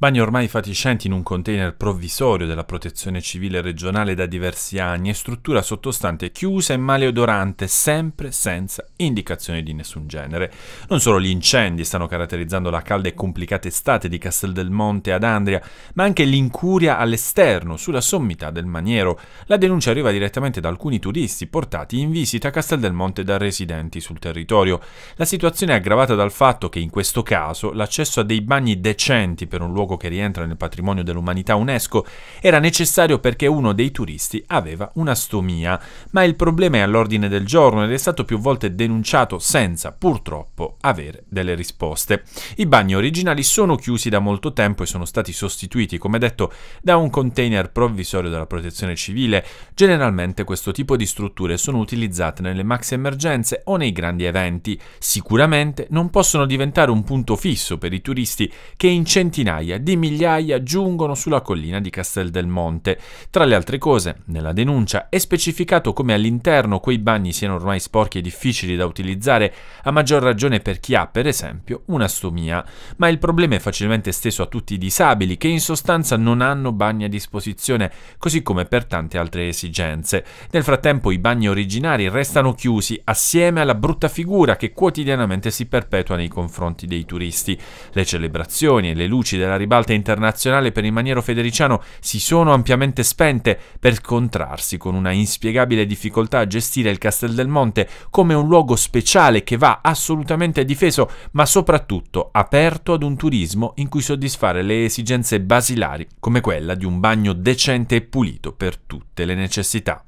bagni ormai fatiscenti in un container provvisorio della protezione civile regionale da diversi anni e struttura sottostante chiusa e maleodorante, sempre senza indicazioni di nessun genere. Non solo gli incendi stanno caratterizzando la calda e complicata estate di Castel del Monte ad Andria, ma anche l'incuria all'esterno, sulla sommità del Maniero. La denuncia arriva direttamente da alcuni turisti portati in visita a Castel del Monte da residenti sul territorio. La situazione è aggravata dal fatto che in questo caso l'accesso a dei bagni decenti per un luogo luogo che rientra nel patrimonio dell'umanità UNESCO, era necessario perché uno dei turisti aveva una stomia, ma il problema è all'ordine del giorno ed è stato più volte denunciato senza purtroppo avere delle risposte. I bagni originali sono chiusi da molto tempo e sono stati sostituiti, come detto, da un container provvisorio della protezione civile. Generalmente questo tipo di strutture sono utilizzate nelle maxi emergenze o nei grandi eventi. Sicuramente non possono diventare un punto fisso per i turisti che in centinaia di migliaia giungono sulla collina di Castel del Monte. Tra le altre cose, nella denuncia è specificato come all'interno quei bagni siano ormai sporchi e difficili da utilizzare, a maggior ragione per chi ha, per esempio, una stomia. Ma il problema è facilmente esteso a tutti i disabili che in sostanza non hanno bagni a disposizione, così come per tante altre esigenze. Nel frattempo i bagni originari restano chiusi assieme alla brutta figura che quotidianamente si perpetua nei confronti dei turisti. Le celebrazioni e le luci della ribalta ribalta internazionale per il maniero federiciano si sono ampiamente spente per scontrarsi con una inspiegabile difficoltà a gestire il Castel del Monte come un luogo speciale che va assolutamente difeso, ma soprattutto aperto ad un turismo in cui soddisfare le esigenze basilari, come quella di un bagno decente e pulito per tutte le necessità.